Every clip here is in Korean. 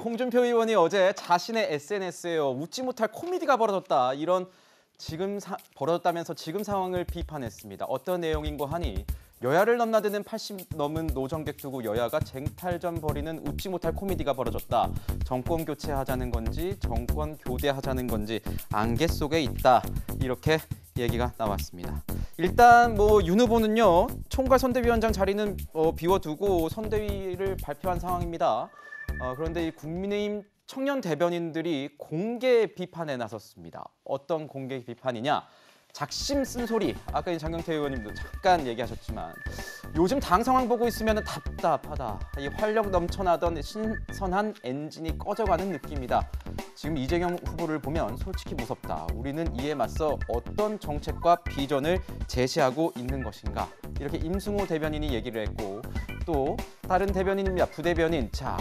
홍준표 의원이 어제 자신의 SNS에요. 웃지 못할 코미디가 벌어졌다. 이런 지금 사, 벌어졌다면서 지금 상황을 비판했습니다. 어떤 내용인고 하니 여야를 넘나드는 80 넘은 노정객 두고 여야가 쟁탈전 벌이는 웃지 못할 코미디가 벌어졌다. 정권 교체하자는 건지 정권 교대하자는 건지 안개 속에 있다. 이렇게 얘기가 나왔습니다. 일단 뭐 윤 후보는요 총괄 선대위원장 자리는 어, 비워두고 선대위를 발표한 상황입니다. 어, 그런데 이 국민의힘 청년 대변인들이 공개 비판에 나섰습니다. 어떤 공개 비판이냐? 작심 쓴소리. 아까 장경태 의원님도 잠깐 얘기하셨지만 요즘 당 상황 보고 있으면 답답하다. 이 활력 넘쳐나던 신선한 엔진이 꺼져가는 느낌이다. 지금 이재경 후보를 보면 솔직히 무섭다. 우리는 이에 맞서 어떤 정책과 비전을 제시하고 있는 것인가. 이렇게 임승호 대변인이 얘기를 했고 또 다른 대변인입니다. 부대변인. 자,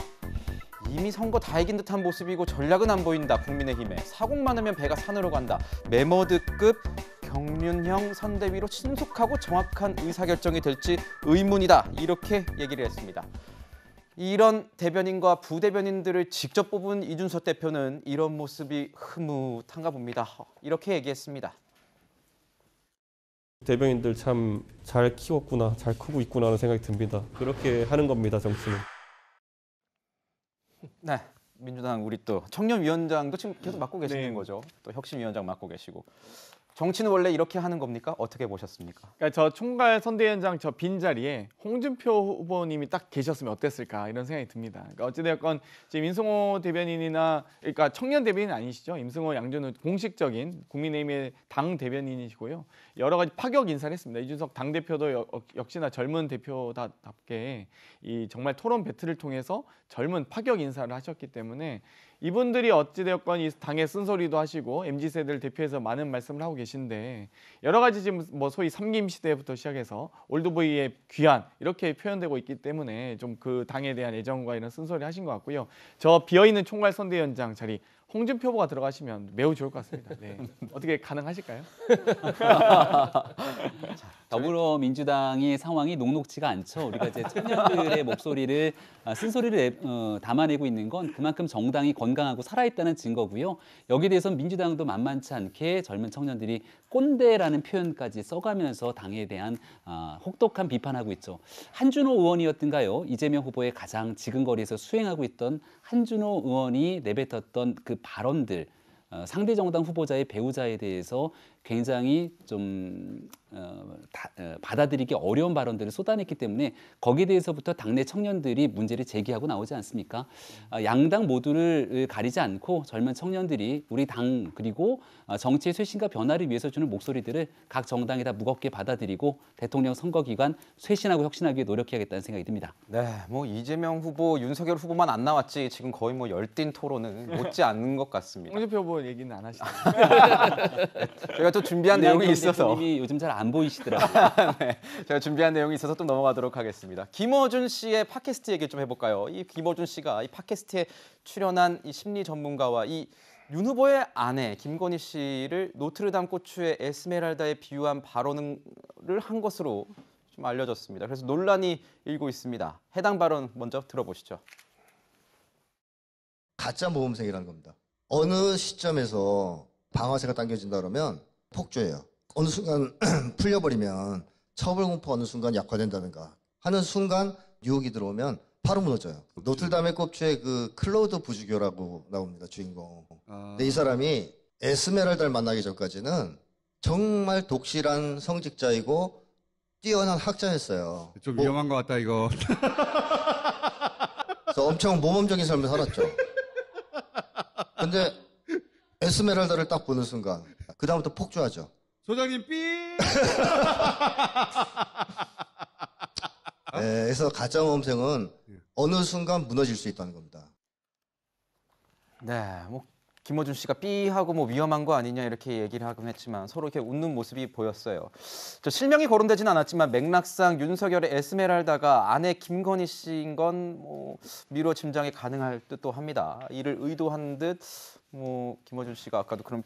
이미 선거 다 이긴 듯한 모습이고 전략은 안 보인다. 국민의힘에 사공 많으면 배가 산으로 간다. 메머드급 경륜형 선대위로 신속하고 정확한 의사결정이 될지 의문이다. 이렇게 얘기를 했습니다. 이런 대변인과 부대변인들을 직접 뽑은 이준석 대표는 이런 모습이 흐뭇한가 봅니다. 이렇게 얘기했습니다. 대변인들 참 잘 키웠구나, 잘 크고 있구나 하는 생각이 듭니다. 그렇게 하는 겁니다, 정치는. 네. 민주당 우리 또 청년위원장도 지금 계속 맡고 네. 계시는 네. 거죠. 또 혁신위원장 맡고 계시고 정치는 원래 이렇게 하는 겁니까? 어떻게 보셨습니까? 그러니까 저 총괄 선대위원장 저 빈자리에 홍준표 후보님이 딱 계셨으면 어땠을까 이런 생각이 듭니다. 그러니까 어찌되었건 지금 임승호 대변인이나 그러니까 청년 대변인 아니시죠? 임승호 양준호 공식적인 국민의힘의 당 대변인이시고요. 여러 가지 파격 인사를 했습니다. 이준석 당 대표도 역시나 젊은 대표답게 이 정말 토론 배틀을 통해서 젊은 파격 인사를 하셨기 때문에 이분들이 어찌되었건 이 당의 쓴소리도 하시고 mz 세대를 대표해서 많은 말씀을 하고 계신데 여러 가지 지금 뭐 소위 삼김 시대부터 시작해서 올드보이의 귀한 이렇게 표현되고 있기 때문에 좀 그 당에 대한 애정과 이런 쓴소리 하신 것 같고요. 저 비어있는 총괄 선대 위원장 자리 홍준표 후보가 들어가시면 매우 좋을 것 같습니다. 네. 어떻게 가능하실까요? 네. 더불어민주당의 상황이 녹록지가 않죠. 우리가 이제 청년들의 목소리를 아, 쓴소리를 어, 담아내고 있는 건 그만큼 정당이 건강하고 살아있다는 증거고요. 여기에 대해서 민주당도 만만치 않게 젊은 청년들이 꼰대라는 표현까지 써가면서 당에 대한 어, 혹독한 비판하고 있죠. 한준호 의원이었던가요? 이재명 후보의 가장 지근거리에서 수행하고 있던 한준호 의원이 내뱉었던 그 발언들 어, 상대 정당 후보자의 배우자에 대해서 굉장히 좀 어, 다, 어, 받아들이기 어려운 발언들을 쏟아냈기 때문에 거기에 대해서부터 당내 청년들이 문제를 제기하고 나오지 않습니까? 어, 양당 모두를 가리지 않고 젊은 청년들이 우리 당 그리고 아, 정치의 쇄신과 변화를 위해서 주는 목소리들을 각정당에다 무겁게 받아들이고 대통령 선거 기간 쇄신하고 혁신하기 위해 노력해야겠다는 생각이 듭니다. 네, 뭐 이재명 후보, 윤석열 후보만 안 나왔지 지금 거의 뭐 열띤 토론은 못지 않는 것 같습니다. 홍준표 후보 얘기는 안 하시죠? 제가 또 준비한 내용이 있어서 님이 요즘 잘 안 보이시더라고요. 네, 제가 준비한 내용이 있어서 또 넘어가도록 하겠습니다. 김어준 씨의 팟캐스트 얘기 좀 해볼까요? 이 김어준 씨가 이 팟캐스트에 출연한 이 심리 전문가와 이 윤 후보의 아내 김건희 씨를 노트르담 꼬추의 에스메랄다에 비유한 발언을 한 것으로 좀 알려졌습니다. 그래서 논란이 일고 있습니다. 해당 발언 먼저 들어보시죠. 가짜 모범생이라는 겁니다. 어느 시점에서 방아쇠가 당겨진다 그러면 폭주예요. 어느 순간 풀려버리면 처벌 공포 어느 순간 약화된다든가 하는 순간 유혹이 들어오면 바로 무너져요. 노틀담의 꼽주에 그 클로드 부주교라고 나옵니다 주인공. 아. 근데 이 사람이 에스메랄다를 만나기 전까지는 정말 독실한 성직자이고 뛰어난 학자였어요. 좀 뭐, 위험한 것 같다 이거. 그래서 엄청 모범적인 삶을 살았죠. 근데 에스메랄다를 딱 보는 순간 그다음부터 폭주하죠. 소장님 삐. 네, 그래서 가짜 모험생은 예. 어느 순간 무너질 수 있다는 겁니다. 네, 뭐 김호준 씨가 삐 하고 뭐 위험한 거 아니냐 이렇게 얘기를 하곤 했지만 서로 이렇게 웃는 모습이 보였어요. 저 실명이 거론되진 않았지만 맥락상 윤석열의 에스메랄다가 아내 김건희 씨인 건 뭐 미뤄 짐작이 가능할 듯도 합니다. 이를 의도한 듯 뭐 김호준 씨가 아까도 그런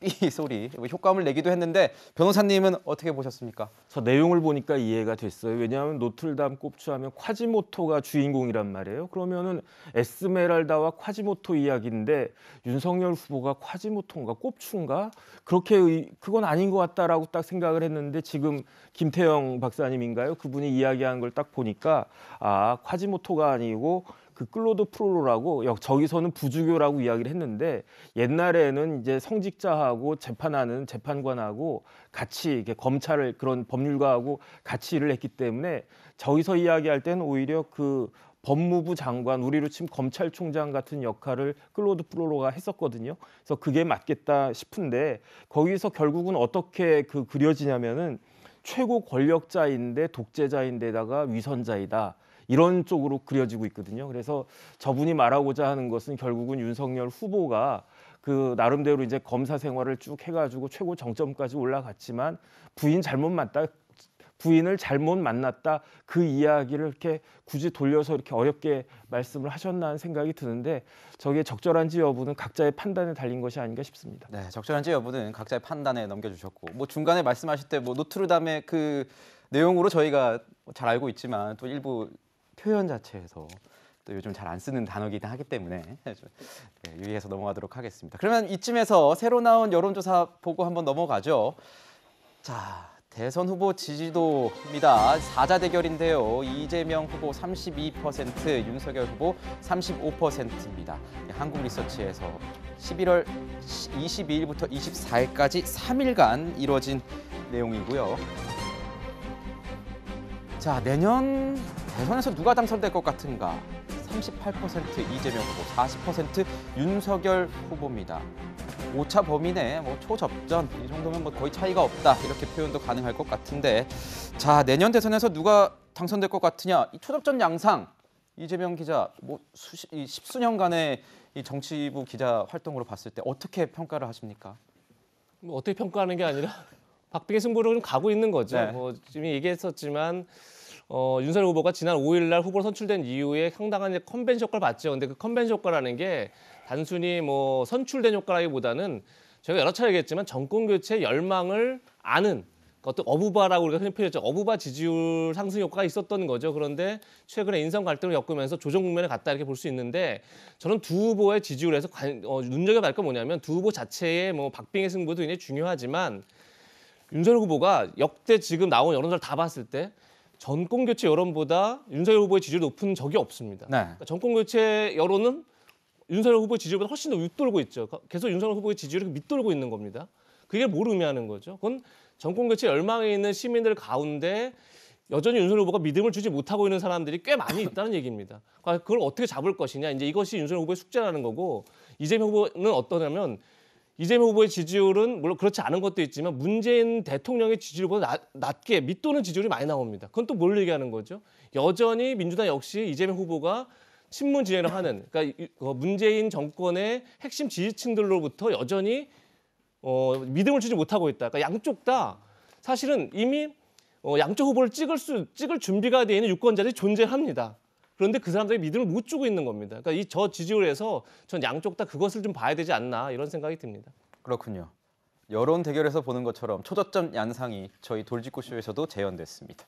삐 소리 뭐 효과음을 내기도 했는데 변호사님은 어떻게 보셨습니까? 저 내용을 보니까 이해가 됐어요. 왜냐하면 노틀담 꼽추하면 콰지모토가 주인공이란 말이에요. 그러면은 에스메랄다와 콰지모토 이야기인데 윤석열 후보가 콰지모토인가 꼽추인가 그렇게 그건 아닌 것 같다라고 딱 생각을 했는데 지금 김태영 박사님인가요? 그분이 이야기한 걸 딱 보니까 아 콰지모토가 아니고 그 클로드 프로로라고 저기서는 부주교라고 이야기를 했는데 옛날에는 이제 성직자하고 재판하는 재판관하고 같이 이게 검찰을 그런 법률가하고 같이 일을 했기 때문에 저기서 이야기할 때는 오히려 그 법무부 장관 우리로 치면 검찰총장 같은 역할을 클로드 프로로가 했었거든요. 그래서 그게 맞겠다 싶은데 거기서 결국은 어떻게 그 그려지냐면은 최고 권력자인데 독재자인데다가 위선자이다. 이런 쪽으로 그려지고 있거든요. 그래서 저분이 말하고자 하는 것은 결국은 윤석열 후보가 그 나름대로 이제 검사 생활을 쭉 해가지고 최고 정점까지 올라갔지만 부인 잘못 맞다 부인을 잘못 만났다 그 이야기를 이렇게 굳이 돌려서 이렇게 어렵게 말씀을 하셨나 하는 생각이 드는데 저게 적절한지 여부는 각자의 판단에 달린 것이 아닌가 싶습니다. 네, 적절한지 여부는 각자의 판단에 넘겨주셨고 뭐 중간에 말씀하실 때 뭐 노트르담의 그 내용으로 저희가 잘 알고 있지만 또 일부 표현 자체에서 또 요즘 잘 안 쓰는 단어이긴 하기 때문에 네, 유의해서 넘어가도록 하겠습니다. 그러면 이쯤에서 새로 나온 여론조사 보고 한번 넘어가죠. 자, 대선 후보 지지도입니다. 사자 대결인데요. 이재명 후보 32%, 윤석열 후보 35%입니다. 예, 한국 리서치에서 11월 22일부터 24일까지 3일간 이뤄진 내용이고요. 자, 내년 대선에서 누가 당선될 것 같은가? 38% 이재명 후보, 40% 윤석열 후보입니다. 오차 범위 내뭐 초접전 이 정도면 뭐 거의 차이가 없다 이렇게 표현도 가능할 것 같은데 자 내년 대선에서 누가 당선될 것 같으냐 이 초접전 양상 이재명 기자 뭐 수십 이 십수년간의 이 정치부 기자 활동으로 봤을 때 어떻게 평가를 하십니까? 뭐 어떻게 평가하는 게 아니라 박빙의 승부로 좀 가고 있는 거죠. 네. 뭐 지금 얘기했었지만 어, 윤석열 후보가 지난 5일 날 후보로 선출된 이후에 상당한 이제 컨벤션 효과를 봤죠. 근데 그 컨벤션 효과라는 게 단순히 뭐 선출된 효과라기보다는 제가 여러 차례 얘기했지만 정권 교체 열망을 아는 어떤 어부바라고 우리가 흔히 표현했죠. 어부바 지지율 상승 효과가 있었던 거죠. 그런데 최근에 인성 갈등을 겪으면서 조정 국면에 갔다 이렇게 볼 수 있는데 저는 두 후보의 지지율에서 관, 어, 눈여겨봐야할 건 뭐냐면 두 후보 자체의 뭐 박빙의 승부도 굉장히 중요하지만 윤석열 후보가 역대 지금 나온 여론조사를 다 봤을 때 전권 교체 여론보다 윤석열 후보의 지지율이 높은 적이 없습니다. 네. 그러니까 전권 교체 여론은 윤석열 후보 지지율보다 훨씬 더 윗돌고 있죠. 계속 윤석열 후보의 지지율이 밑돌고 있는 겁니다. 그게 뭘 의미하는 거죠? 그건 정권 교체 열망에 있는 시민들 가운데 여전히 윤석열 후보가 믿음을 주지 못하고 있는 사람들이 꽤 많이 있다는 얘기입니다. 그걸 어떻게 잡을 것이냐. 이제 이것이 윤석열 후보의 숙제라는 거고 이재명 후보는 어떠냐면 이재명 후보의 지지율은 물론 그렇지 않은 것도 있지만 문재인 대통령의 지지율보다 낮, 게 밑도는 지지율이 많이 나옵니다. 그건 또 뭘 얘기하는 거죠? 여전히 민주당 역시 이재명 후보가 신문 진행을 하는 그러니까 그 문재인 정권의 핵심 지지층들로부터 여전히 어, 믿음을 주지 못하고 있다. 그러니까 양쪽 다 사실은 이미 어, 양쪽 후보를 찍을 수 찍을 준비가 되어 있는 유권자들이 존재합니다. 그런데 그 사람들이 믿음을 못 주고 있는 겁니다. 그러니까 이 저 지지율에서 전 양쪽 다 그것을 좀 봐야 되지 않나 이런 생각이 듭니다. 그렇군요. 여론 대결에서 보는 것처럼 초저점 양상이 저희 돌직구쇼에서도 재현됐습니다.